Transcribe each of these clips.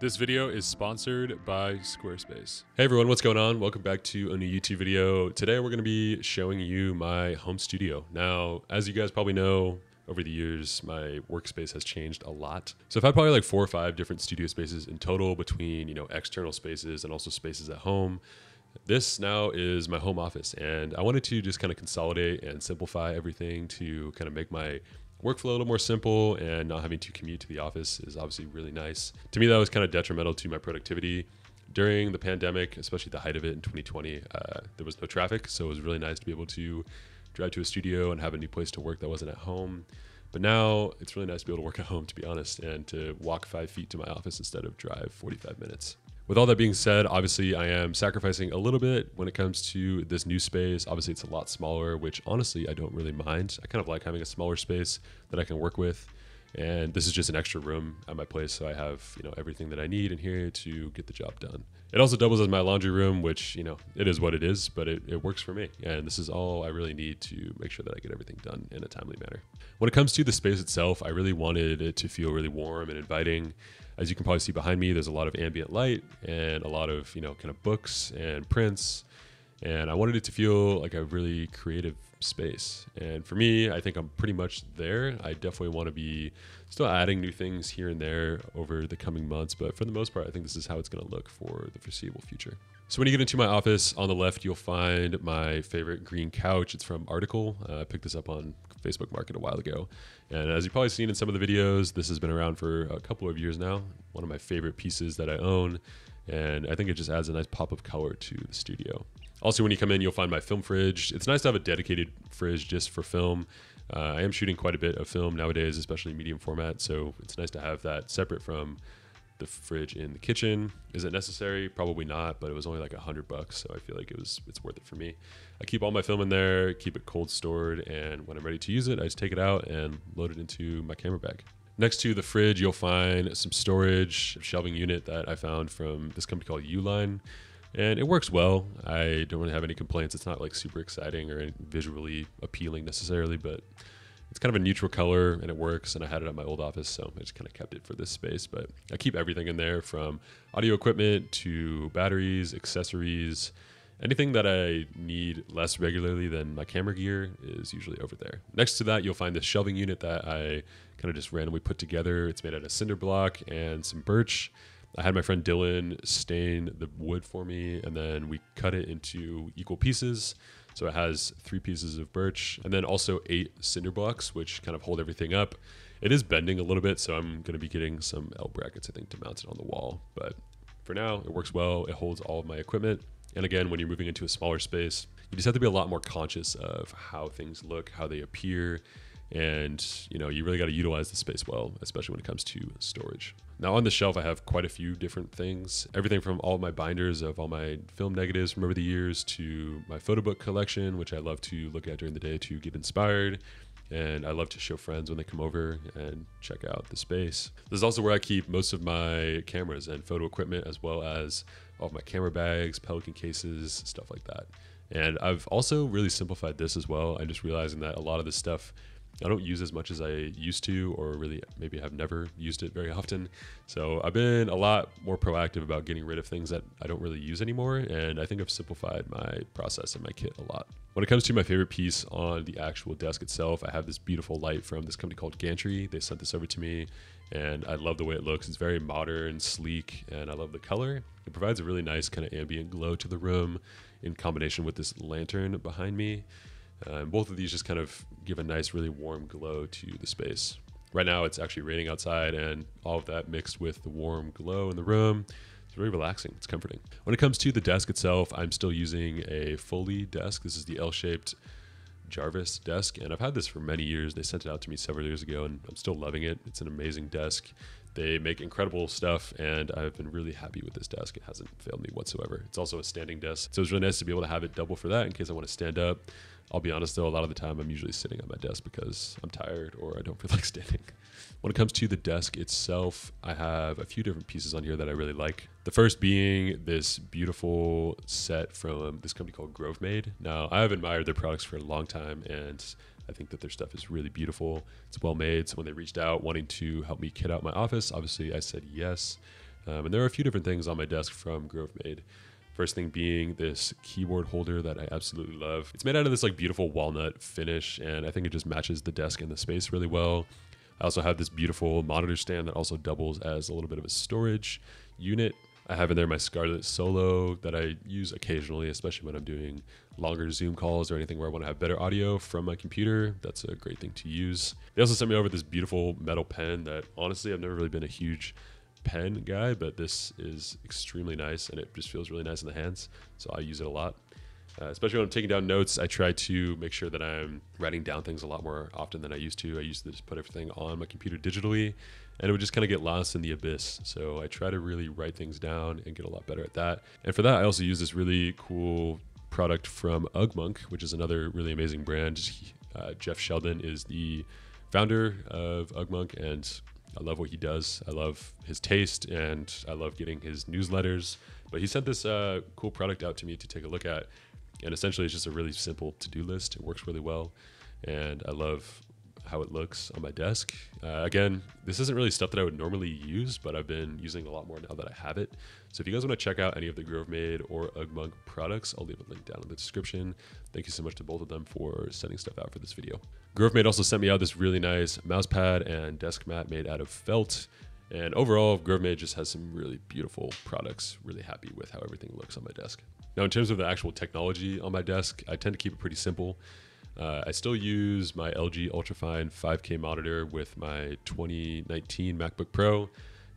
This video is sponsored by Squarespace. Hey everyone, what's going on? Welcome back to a new YouTube video. Today we're gonna be showing you my home studio. Now, as you guys probably know, over the years, my workspace has changed a lot. So I've had probably like four or five different studio spaces in total between, you know, external spaces and also spaces at home. This now is my home office and I wanted to just kind of consolidate and simplify everything to kind of make my workflow a little more simple and not having to commute to the office is obviously really nice. To me, that was kind of detrimental to my productivity. During the pandemic, especially the height of it in 2020, uh, there was no traffic. So it was really nice to be able to drive to a studio and have a new place to work that wasn't at home. But now it's really nice to be able to work at home, to be honest, and to walk five feet to my office instead of drive 45 minutes with all that being said, obviously I am sacrificing a little bit when it comes to this new space. Obviously it's a lot smaller, which honestly I don't really mind. I kind of like having a smaller space that I can work with. And this is just an extra room at my place, so I have you know everything that I need in here to get the job done. It also doubles as my laundry room, which you know it is what it is, but it, it works for me. And this is all I really need to make sure that I get everything done in a timely manner. When it comes to the space itself, I really wanted it to feel really warm and inviting. As you can probably see behind me, there's a lot of ambient light and a lot of you know kind of books and prints and I wanted it to feel like a really creative space. And for me, I think I'm pretty much there. I definitely want to be still adding new things here and there over the coming months, but for the most part, I think this is how it's going to look for the foreseeable future. So when you get into my office, on the left, you'll find my favorite green couch. It's from Article. Uh, I picked this up on Facebook Market a while ago. And as you've probably seen in some of the videos, this has been around for a couple of years now. One of my favorite pieces that I own. And I think it just adds a nice pop of color to the studio. Also, when you come in, you'll find my film fridge. It's nice to have a dedicated fridge just for film. Uh, I am shooting quite a bit of film nowadays, especially medium format, so it's nice to have that separate from the fridge in the kitchen. Is it necessary? Probably not, but it was only like a hundred bucks, so I feel like it was it's worth it for me. I keep all my film in there, keep it cold stored, and when I'm ready to use it, I just take it out and load it into my camera bag. Next to the fridge, you'll find some storage shelving unit that I found from this company called Uline and it works well. I don't really have any complaints. It's not like super exciting or visually appealing necessarily, but it's kind of a neutral color and it works. And I had it at my old office, so I just kind of kept it for this space. But I keep everything in there from audio equipment to batteries, accessories. Anything that I need less regularly than my camera gear is usually over there. Next to that, you'll find this shelving unit that I kind of just randomly put together. It's made out of cinder block and some birch. I had my friend Dylan stain the wood for me, and then we cut it into equal pieces. So it has three pieces of birch, and then also eight cinder blocks, which kind of hold everything up. It is bending a little bit, so I'm going to be getting some L brackets, I think, to mount it on the wall. But for now, it works well. It holds all of my equipment. And again, when you're moving into a smaller space, you just have to be a lot more conscious of how things look, how they appear, and you know you really got to utilize the space well especially when it comes to storage now on the shelf i have quite a few different things everything from all my binders of all my film negatives from over the years to my photo book collection which i love to look at during the day to get inspired and I love to show friends when they come over and check out the space. This is also where I keep most of my cameras and photo equipment, as well as all my camera bags, Pelican cases, stuff like that. And I've also really simplified this as well. I'm just realizing that a lot of this stuff I don't use as much as I used to, or really maybe I've never used it very often. So I've been a lot more proactive about getting rid of things that I don't really use anymore. And I think I've simplified my process and my kit a lot. When it comes to my favorite piece on the actual desk itself, I have this beautiful light from this company called Gantry. They sent this over to me and I love the way it looks. It's very modern, sleek, and I love the color. It provides a really nice kind of ambient glow to the room in combination with this lantern behind me. Um, both of these just kind of give a nice, really warm glow to the space. Right now, it's actually raining outside, and all of that mixed with the warm glow in the room. It's very relaxing. It's comforting. When it comes to the desk itself, I'm still using a Foley desk. This is the L-shaped Jarvis desk, and I've had this for many years. They sent it out to me several years ago, and I'm still loving it. It's an amazing desk. They make incredible stuff, and I've been really happy with this desk. It hasn't failed me whatsoever. It's also a standing desk, so it's really nice to be able to have it double for that in case I want to stand up. I'll be honest though, a lot of the time I'm usually sitting at my desk because I'm tired or I don't feel like standing. When it comes to the desk itself, I have a few different pieces on here that I really like. The first being this beautiful set from this company called Grove Made. Now, I have admired their products for a long time and I think that their stuff is really beautiful. It's well made. So when they reached out wanting to help me kit out my office, obviously I said yes. Um, and there are a few different things on my desk from Grove Made. First thing being this keyboard holder that I absolutely love. It's made out of this like beautiful walnut finish and I think it just matches the desk and the space really well. I also have this beautiful monitor stand that also doubles as a little bit of a storage unit. I have in there my Scarlet Solo that I use occasionally, especially when I'm doing longer Zoom calls or anything where I want to have better audio from my computer. That's a great thing to use. They also sent me over this beautiful metal pen that honestly I've never really been a huge pen guy, but this is extremely nice and it just feels really nice in the hands. So I use it a lot. Uh, especially when I'm taking down notes, I try to make sure that I'm writing down things a lot more often than I used to. I used to just put everything on my computer digitally and it would just kind of get lost in the abyss. So I try to really write things down and get a lot better at that. And for that, I also use this really cool product from Ugmunk, which is another really amazing brand. Uh, Jeff Sheldon is the founder of Ugmunk and I love what he does. I love his taste and I love getting his newsletters. But he sent this uh, cool product out to me to take a look at. And essentially, it's just a really simple to do list. It works really well. And I love how it looks on my desk. Uh, again, this isn't really stuff that I would normally use, but I've been using a lot more now that I have it. So if you guys want to check out any of the Grove Made or Ugmug products, I'll leave a link down in the description. Thank you so much to both of them for sending stuff out for this video. Grove Made also sent me out this really nice mouse pad and desk mat made out of felt. And overall, GroveMade just has some really beautiful products. Really happy with how everything looks on my desk. Now, in terms of the actual technology on my desk, I tend to keep it pretty simple. Uh, I still use my LG Ultrafine 5K monitor with my 2019 MacBook Pro,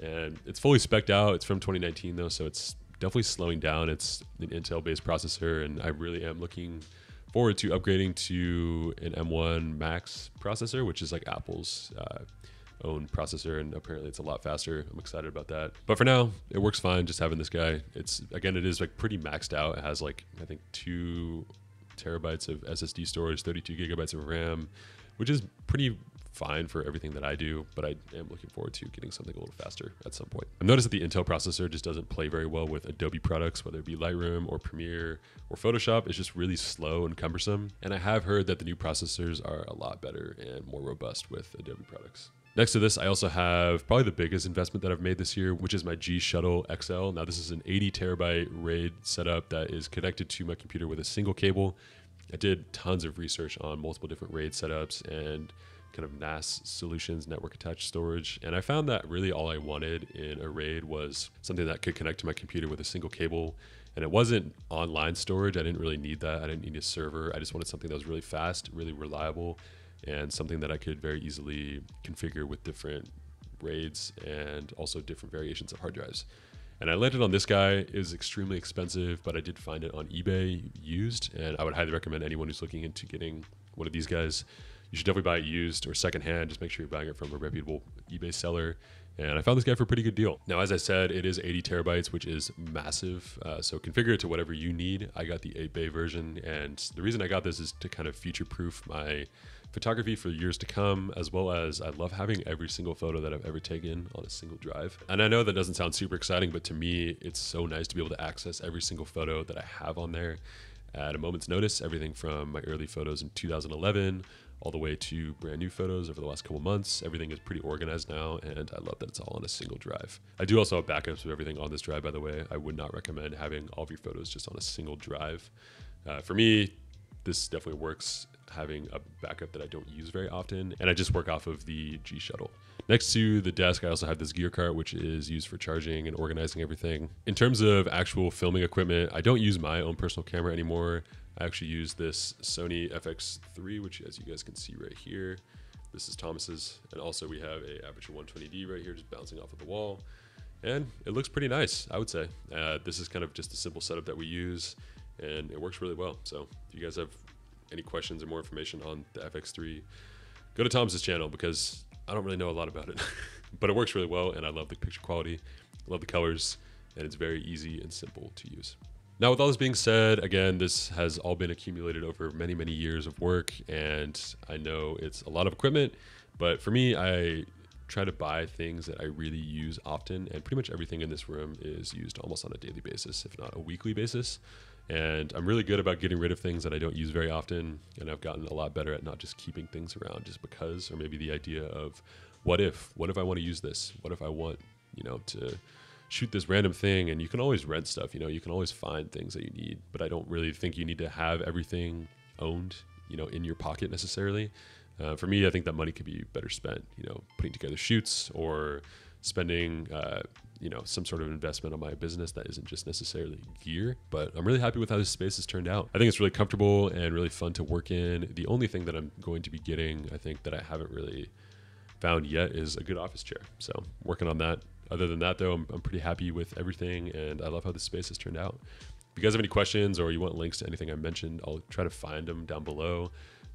and it's fully specced out. It's from 2019 though, so it's definitely slowing down. It's an Intel-based processor, and I really am looking forward to upgrading to an M1 Max processor, which is like Apple's. Uh, own processor and apparently it's a lot faster i'm excited about that but for now it works fine just having this guy it's again it is like pretty maxed out it has like i think two terabytes of SSD storage, 32 gigabytes of RAM, which is pretty fine for everything that I do, but I am looking forward to getting something a little faster at some point. I've noticed that the Intel processor just doesn't play very well with Adobe products, whether it be Lightroom or Premiere or Photoshop. It's just really slow and cumbersome. And I have heard that the new processors are a lot better and more robust with Adobe products. Next to this, I also have probably the biggest investment that I've made this year, which is my G Shuttle XL. Now, this is an 80 terabyte RAID setup that is connected to my computer with a single cable. I did tons of research on multiple different RAID setups and kind of NAS solutions, network attached storage. And I found that really all I wanted in a RAID was something that could connect to my computer with a single cable. And it wasn't online storage. I didn't really need that. I didn't need a server. I just wanted something that was really fast, really reliable, and something that I could very easily configure with different raids and also different variations of hard drives. And I landed on this guy. It was extremely expensive, but I did find it on eBay used, and I would highly recommend anyone who's looking into getting one of these guys. You should definitely buy it used or secondhand. Just make sure you're buying it from a reputable eBay seller. And I found this guy for a pretty good deal. Now, as I said, it is 80 terabytes, which is massive. Uh, so configure it to whatever you need. I got the 8-bay version, and the reason I got this is to kind of future-proof my photography for years to come, as well as I love having every single photo that I've ever taken on a single drive. And I know that doesn't sound super exciting, but to me, it's so nice to be able to access every single photo that I have on there at a moment's notice. Everything from my early photos in 2011 all the way to brand new photos over the last couple months. Everything is pretty organized now, and I love that it's all on a single drive. I do also have backups of everything on this drive, by the way. I would not recommend having all of your photos just on a single drive. Uh, for me, this definitely works having a backup that I don't use very often. And I just work off of the G Shuttle. Next to the desk, I also have this gear cart, which is used for charging and organizing everything. In terms of actual filming equipment, I don't use my own personal camera anymore. I actually use this Sony FX3, which as you guys can see right here, this is Thomas's. And also we have a Aperture 120D right here, just bouncing off of the wall. And it looks pretty nice, I would say. Uh, this is kind of just a simple setup that we use and it works really well. So if you guys have any questions or more information on the FX3, go to Tom's channel because I don't really know a lot about it, but it works really well and I love the picture quality, I love the colors, and it's very easy and simple to use. Now, with all this being said, again, this has all been accumulated over many, many years of work, and I know it's a lot of equipment, but for me, I try to buy things that I really use often, and pretty much everything in this room is used almost on a daily basis, if not a weekly basis. And I'm really good about getting rid of things that I don't use very often. And I've gotten a lot better at not just keeping things around just because, or maybe the idea of what if? What if I want to use this? What if I want, you know, to shoot this random thing? And you can always rent stuff, you know, you can always find things that you need. But I don't really think you need to have everything owned, you know, in your pocket necessarily. Uh, for me, I think that money could be better spent, you know, putting together shoots or spending uh, you know some sort of investment on my business that isn't just necessarily gear but i'm really happy with how this space has turned out i think it's really comfortable and really fun to work in the only thing that i'm going to be getting i think that i haven't really found yet is a good office chair so working on that other than that though i'm, I'm pretty happy with everything and i love how the space has turned out if you guys have any questions or you want links to anything i mentioned i'll try to find them down below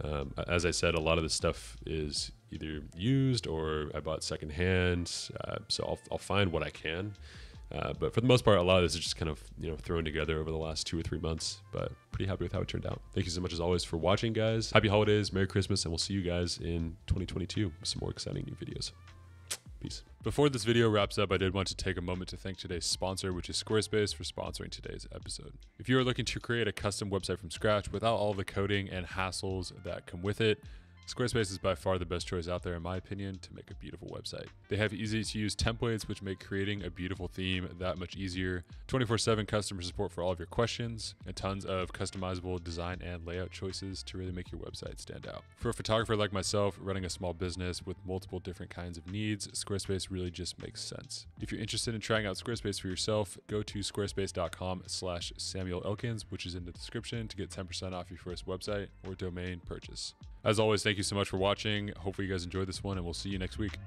um, as I said, a lot of this stuff is either used or I bought secondhand. Uh, so I'll, I'll find what I can. Uh, but for the most part, a lot of this is just kind of you know thrown together over the last two or three months. But pretty happy with how it turned out. Thank you so much as always for watching, guys. Happy holidays, Merry Christmas, and we'll see you guys in 2022 with some more exciting new videos. Peace. Before this video wraps up, I did want to take a moment to thank today's sponsor, which is Squarespace, for sponsoring today's episode. If you are looking to create a custom website from scratch without all the coding and hassles that come with it, Squarespace is by far the best choice out there, in my opinion, to make a beautiful website. They have easy to use templates, which make creating a beautiful theme that much easier, 24 7 customer support for all of your questions, and tons of customizable design and layout choices to really make your website stand out. For a photographer like myself, running a small business with multiple different kinds of needs, Squarespace really just makes sense. If you're interested in trying out Squarespace for yourself, go to squarespace.com slash Samuel Elkins, which is in the description to get 10% off your first website or domain purchase. As always, thank you so much for watching. Hopefully, you guys enjoyed this one, and we'll see you next week.